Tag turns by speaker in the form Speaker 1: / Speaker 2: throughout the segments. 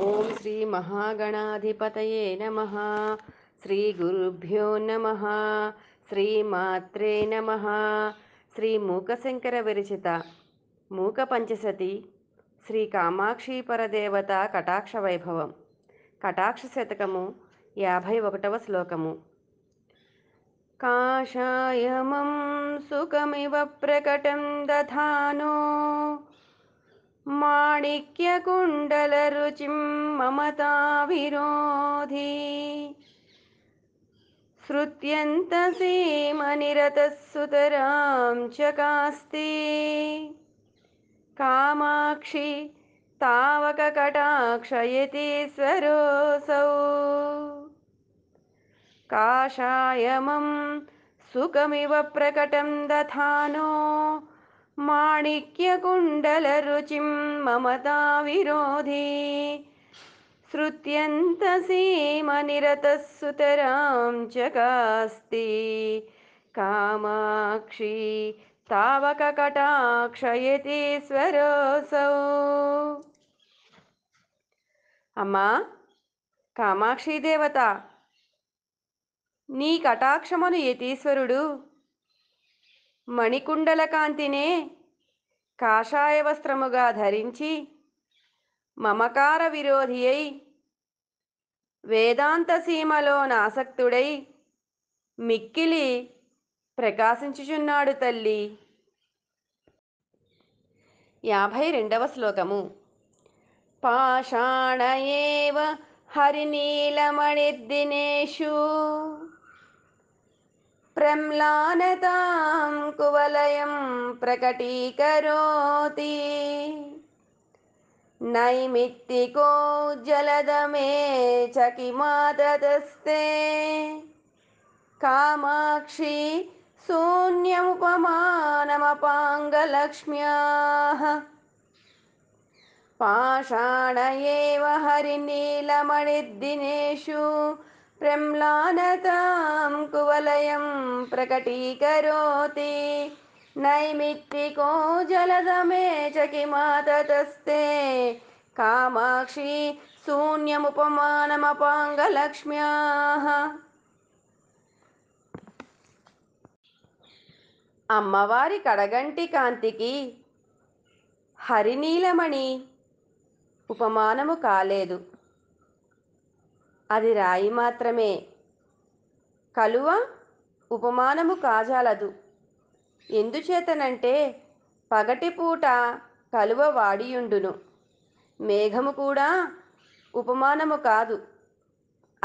Speaker 1: ఓం శ్రీ మహాగణాధిపతయే నమ శ్రీ గురుభ్యో నమ శ్రీమాత్రే నమ శ్రీ మూకశంకర విరచిత మూక పంచసతి శ్రీ కామాక్షి పరదేవత కటాక్ష వైభవం కటాక్ష శతకము యాభై ఒకటవ శ్లోకము కాషాయమం సుఖమివ ప్రకటం దధానో माणिक्यकुण्डलरुचिं ममताभित्यन्तसीमनिरतसुतरां च कास्ति कामाक्षि तावककटाक्षयति स्वरोऽसौ काषायमं सुखमिव प्रकटं दधानो మాణిక్యకుండల రుచి రుచిం మమతా విరోధీ శ్రుత్యంత సీమ నిరతసుతరాం చ కామాక్షి తావక కటాక్షయతి స్వరోసౌ అమ్మా కామాక్షి దేవత నీ కటాక్షమను యతీశ్వరుడు మణికుండల కాంతినే కాషాయ వస్త్రముగా ధరించి మమకార విరోధి అయి వేదాంత సీమలో నాసక్తుడై మిక్కిలి ప్రకాశించుచున్నాడు తల్లి యాభై రెండవ శ్లోకము పాషాణ ఏవ హరినీలమణిదినేషు प्रम्लानतां कुवलयं प्रकटीकरोति जलदमे च किमाददस्ते कामाक्षि शून्यमुपमानमपाङ्गलक्ष्म्याः पाषाण एव हरिनीलमणिर्दिनेषु प्रम्लानतां कुवलयं प्रकटीकरोति नैमित्तिको जलदमे च किमाततस्ते कामाक्षी శూన్యముపమానమపాంగలక్ష్మ్యాः అమ్మవారి కడగంటి కాంతికి హరినీలమణి ఉపమానము కాలేదు అది రాయి మాత్రమే కలువ ఉపమానము కాజాలదు ఎందుచేతనంటే పగటిపూట కలువ వాడియుండును మేఘము కూడా ఉపమానము కాదు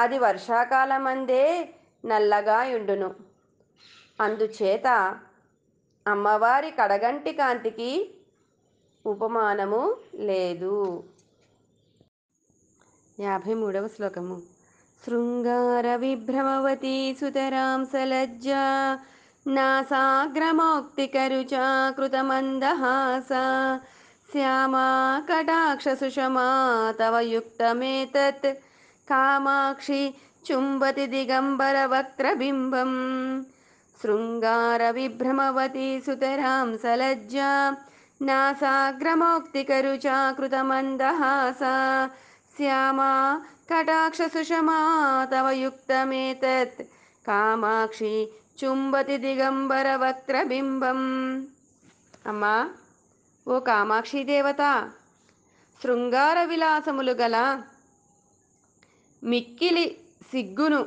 Speaker 1: అది వర్షాకాలమందే నల్లగా యుండును అందుచేత అమ్మవారి కడగంటి కాంతికి ఉపమానము లేదు యాభై మూడవ శ్లోకము शृङ्गारविभ्रमवती सुतरां सलज्जा नासाग्रमोक्तिकरुचा कृतमन्दहासा श्यामा कटाक्षसुषमा तव युक्तमेतत् कामाक्षि चुम्बतिदिगम्बरवक्रबिम्बं शृङ्गारविभ्रमवती सुतरां सलज्जा नासाग्रमौक्तिकरु कृतमन्दहासा కటాక్ష సుషమా తవ యుక్తమేతత్ కామాక్షి చుంబతి దిగంబర వక్రబింబం అమ్మా ఓ కామాక్షి దేవత శృంగార విలాసములు గల మిక్కిలి సిగ్గును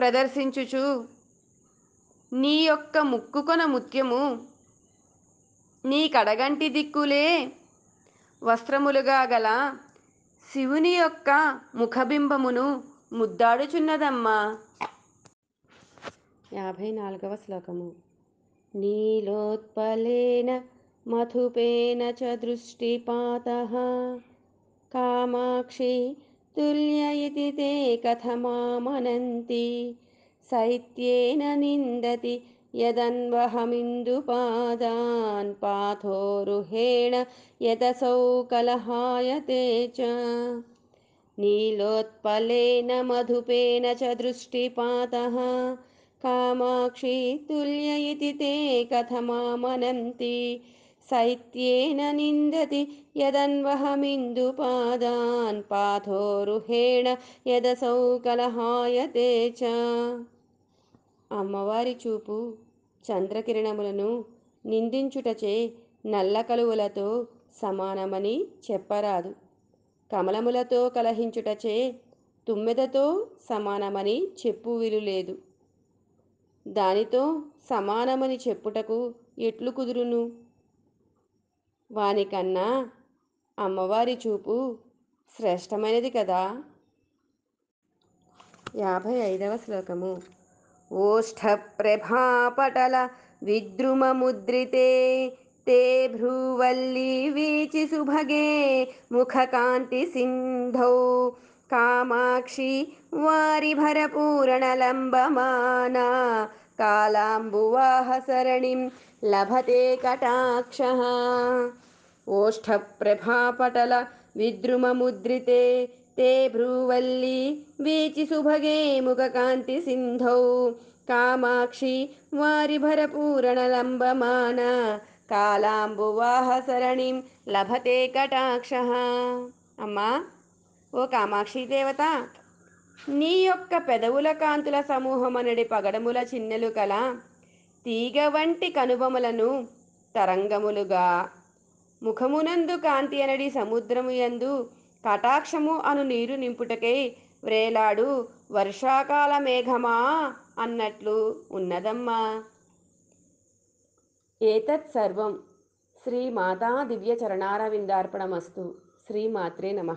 Speaker 1: ప్రదర్శించుచు నీ యొక్క ముక్కుకొన ముత్యము నీ కడగంటి దిక్కులే వస్త్రములుగా గల శివుని యొక్క ముఖబింబమును ముద్దాడుచున్నదమ్మా యాభై నాలుగవ శ్లోకము నీలోత్పలేన మధుపేన చ దృష్టిపాత కామాక్షి తుల్య ఇది తే కథమామనంతి शैत्येन निन्दति यदन्वहमिन्दुपादान् पाथोरुहेण यतसौ कलहायते च नीलोत्पलेन मधुपेन च दृष्टिपातः कामाक्षी तुल्य इति ते कथमामनन्ति शैत्येन निन्दति यदन्वहमिन्दुपादान् पाथोरुहेण यदसौ कलहायते च అమ్మవారి చూపు చంద్రకిరణములను నిందించుటచే నల్లకలువలతో సమానమని చెప్పరాదు కమలములతో కలహించుటచే తుమ్మెదతో సమానమని చెప్పు లేదు దానితో సమానమని చెప్పుటకు ఎట్లు కుదురును వానికన్నా అమ్మవారి చూపు శ్రేష్టమైనది కదా యాభై ఐదవ శ్లోకము ओष्ठप्रभापटल विद्रुममुद्रिते ते भ्रूवल्ली वीचि सुभगे मुखकान्तिसिन्धौ कामाक्षि वारिभरपूरणलम्बमाना कालाम्बुवाहसरणिं लभते कटाक्षः ओष्ठप्रभापटल विद्रुममुद्रिते ते भ्रूवल्ली वीचिसुभगे मुखकान्तिसिन्धौ कामाक्षि वारिभरपूरणलम्बमाना కాలాంబువాహసరణిం లభతే కటాక్ష అమ్మా ఓ కామాక్షి దేవత నీ యొక్క పెదవుల కాంతుల సమూహమనడి పగడముల చిన్నెలు కల తీగ వంటి కనుబములను తరంగములుగా ముఖమునందు కాంతి అనడి సముద్రము యందు కటాక్షము అను నీరు నింపుటకై వ్రేలాడు వర్షాకాల మేఘమా అన్నట్లు ఉన్నదమ్మా ఏతత్ సర్వం శ్రీ మాతా దివ్య చరణారవిందార్పణమస్తు శ్రీమాత్రే నమ